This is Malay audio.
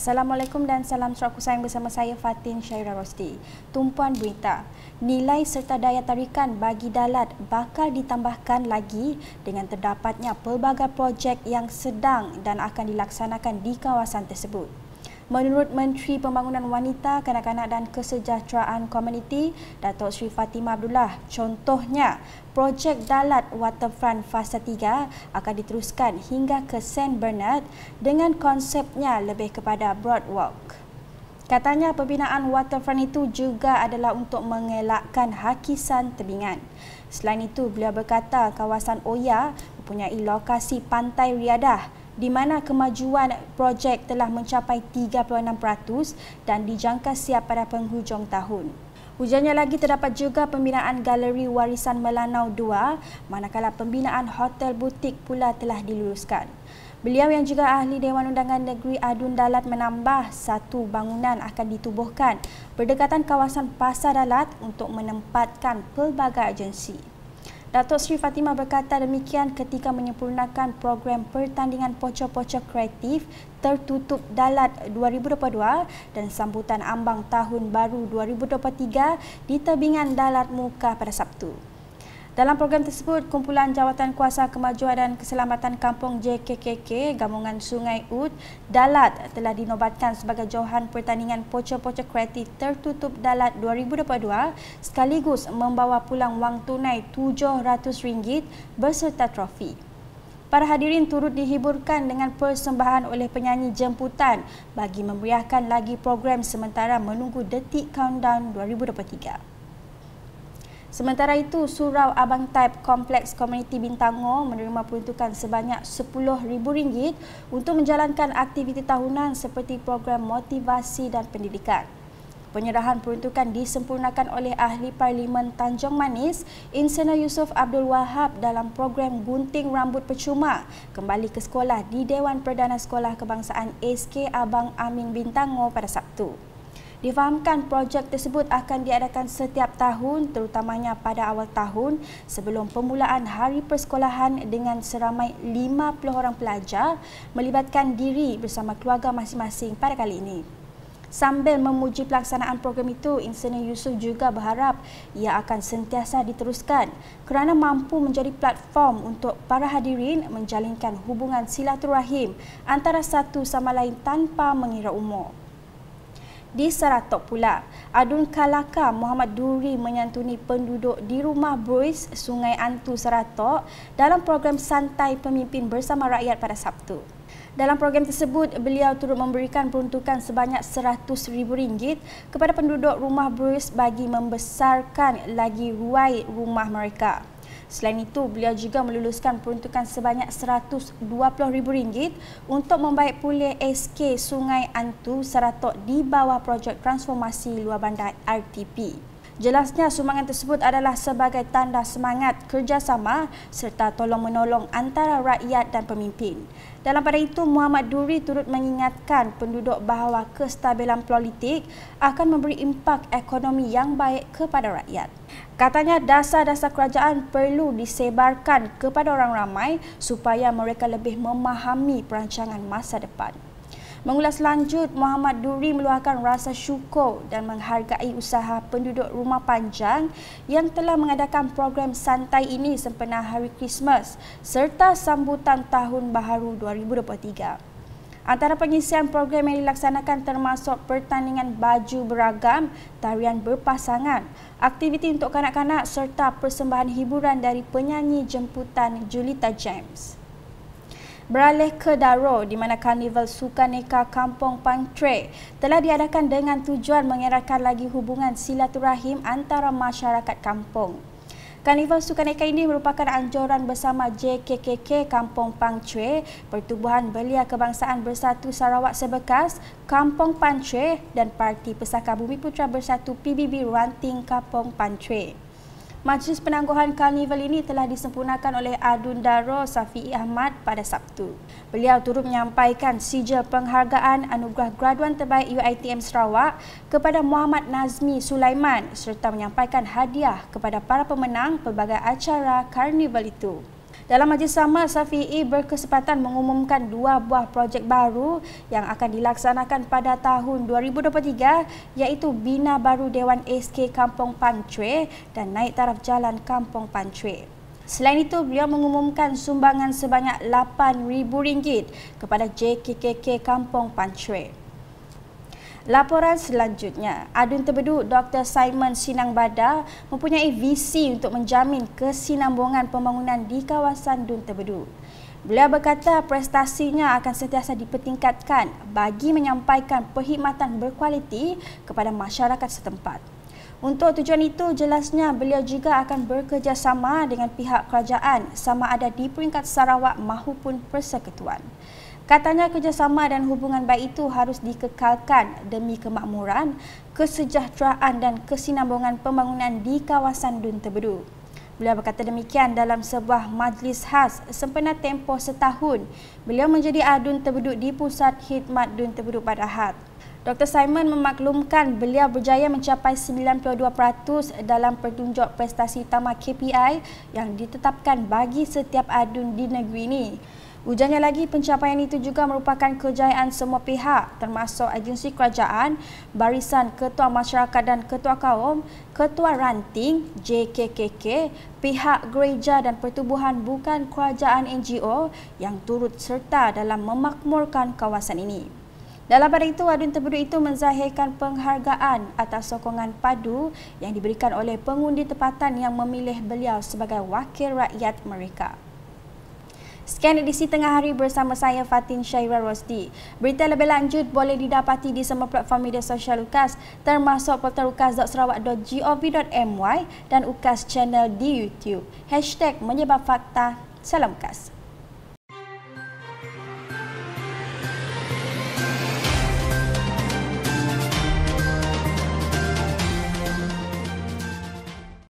Assalamualaikum dan salam seru aku sayang bersama saya Fatin Syairah Rosti. Tumpuan berita, nilai serta daya tarikan bagi Dalat bakal ditambahkan lagi dengan terdapatnya pelbagai projek yang sedang dan akan dilaksanakan di kawasan tersebut. Menurut Menteri Pembangunan Wanita, Kanak-kanak dan Kesejahteraan Komuniti, Datuk Sri Fatimah Abdullah, contohnya, projek Dalat Waterfront Fasa 3 akan diteruskan hingga ke St. Bernard dengan konsepnya lebih kepada Broadwalk. Katanya pembinaan waterfront itu juga adalah untuk mengelakkan hakisan tebingan. Selain itu, beliau berkata kawasan Oya mempunyai lokasi pantai riadah di mana kemajuan projek telah mencapai 36% dan dijangka siap pada penghujung tahun. Hujannya lagi terdapat juga pembinaan Galeri Warisan Melanau 2, manakala pembinaan Hotel Butik pula telah diluluskan. Beliau yang juga ahli Dewan Undangan Negeri Adun Dalat menambah satu bangunan akan ditubuhkan berdekatan kawasan Pasar Dalat untuk menempatkan pelbagai agensi. Dato' Sri Fatimah berkata demikian ketika menyempurnakan program pertandingan Poco-Poco Kreatif Tertutup Dalat 2022 dan sambutan ambang tahun baru 2023 di tebingan Dalat Muka pada Sabtu. Dalam program tersebut, Kumpulan Jawatan Kuasa Kemajuan dan Keselamatan Kampung JKKK Gamungan Sungai Ud Dalat telah dinobatkan sebagai johan pertandingan poca-poca kreatif tertutup Dalat 2022 sekaligus membawa pulang wang tunai RM700 berserta trofi. Para hadirin turut dihiburkan dengan persembahan oleh penyanyi jemputan bagi memeriahkan lagi program sementara menunggu detik countdown 2023. Sementara itu, Surau Abang Taib Kompleks Komuniti Bintango menerima peruntukan sebanyak RM10,000 untuk menjalankan aktiviti tahunan seperti program motivasi dan pendidikan. Penyerahan peruntukan disempurnakan oleh Ahli Parlimen Tanjung Manis, Insana Yusof Abdul Wahab dalam program Gunting Rambut Percuma kembali ke sekolah di Dewan Perdana Sekolah Kebangsaan SK Abang Amin Bintango pada Sabtu. Difahamkan projek tersebut akan diadakan setiap tahun terutamanya pada awal tahun sebelum pemulaan hari persekolahan dengan seramai 50 orang pelajar melibatkan diri bersama keluarga masing-masing pada kali ini. Sambil memuji pelaksanaan program itu, Insinyur Yusuf juga berharap ia akan sentiasa diteruskan kerana mampu menjadi platform untuk para hadirin menjalinkan hubungan silaturahim antara satu sama lain tanpa mengira umur di Seratok pula. Adun Kalaka Muhammad Duri menyantuni penduduk di rumah Bruis Sungai Antu Seratok dalam program Santai Pemimpin Bersama Rakyat pada Sabtu. Dalam program tersebut, beliau turut memberikan peruntukan sebanyak RM100,000 kepada penduduk rumah Bruce bagi membesarkan lagi ruai rumah mereka. Selain itu, beliau juga meluluskan peruntukan sebanyak RM120,000 untuk membaik pulih SK Sungai Antu Seratok di bawah projek transformasi luar bandar RTP. Jelasnya sumbangan tersebut adalah sebagai tanda semangat kerjasama serta tolong-menolong antara rakyat dan pemimpin. Dalam pada itu, Muhammad Duri turut mengingatkan penduduk bahawa kestabilan politik akan memberi impak ekonomi yang baik kepada rakyat. Katanya dasar-dasar kerajaan perlu disebarkan kepada orang ramai supaya mereka lebih memahami perancangan masa depan. Mengulas lanjut, Muhammad Duri meluahkan rasa syukur dan menghargai usaha penduduk rumah panjang yang telah mengadakan program santai ini sempena Hari Krismas serta sambutan Tahun Baharu 2023. Antara pengisian program yang dilaksanakan termasuk pertandingan baju beragam, tarian berpasangan, aktiviti untuk kanak-kanak serta persembahan hiburan dari penyanyi jemputan Julita James. Beralih ke Daro di mana Karnival Sukaneka Kampung Pantre telah diadakan dengan tujuan mengeratkan lagi hubungan silaturahim antara masyarakat kampung. Karnival Sukaneka ini merupakan anjuran bersama JKKK Kampung Pangcue, Pertubuhan Belia Kebangsaan Bersatu Sarawak Sebekas, Kampung Pangcue dan Parti Pesaka Bumi Putra Bersatu PBB Ranting Kampung Pangcue. Majlis penangguhan karnival ini telah disempurnakan oleh Adun Daro Safi Ahmad pada Sabtu. Beliau turut menyampaikan sijil penghargaan anugerah graduan terbaik UITM Sarawak kepada Muhammad Nazmi Sulaiman serta menyampaikan hadiah kepada para pemenang pelbagai acara karnival itu. Dalam majlis sama, Safi'i berkesempatan mengumumkan dua buah projek baru yang akan dilaksanakan pada tahun 2023 iaitu Bina Baru Dewan SK Kampung Pancue dan Naik Taraf Jalan Kampung Pancue. Selain itu, beliau mengumumkan sumbangan sebanyak RM8,000 kepada JKKK Kampung Pancue. Laporan selanjutnya, Adun Terbedu Dr. Simon Sinang Badar mempunyai visi untuk menjamin kesinambungan pembangunan di kawasan Dun Terbedu. Beliau berkata prestasinya akan sentiasa dipertingkatkan bagi menyampaikan perkhidmatan berkualiti kepada masyarakat setempat. Untuk tujuan itu, jelasnya beliau juga akan bekerjasama dengan pihak kerajaan sama ada di peringkat Sarawak mahupun persekutuan. Katanya kerjasama dan hubungan baik itu harus dikekalkan demi kemakmuran, kesejahteraan dan kesinambungan pembangunan di kawasan Dun Tebedu. Beliau berkata demikian dalam sebuah majlis khas sempena tempoh setahun. Beliau menjadi adun terbeduk di Pusat Khidmat Dun Terbeduk pada Ahad. Dr. Simon memaklumkan beliau berjaya mencapai 92% dalam pertunjuk prestasi utama KPI yang ditetapkan bagi setiap adun di negeri ini. Ujarnya lagi pencapaian itu juga merupakan kejayaan semua pihak termasuk agensi kerajaan, barisan ketua masyarakat dan ketua kaum, ketua ranting, JKKK, pihak gereja dan pertubuhan bukan kerajaan NGO yang turut serta dalam memakmurkan kawasan ini. Dalam pada itu, Adun Terpedu itu menzahirkan penghargaan atas sokongan padu yang diberikan oleh pengundi tempatan yang memilih beliau sebagai wakil rakyat mereka. Scan edisi tengah hari bersama saya Fatin Syaira Rosdi. Berita lebih lanjut boleh didapati di semua platform media sosial UKAS termasuk portal ukas.sarawak.gov.my dan UKAS channel di YouTube. #MenyebabFakta menyebab Salam UKAS.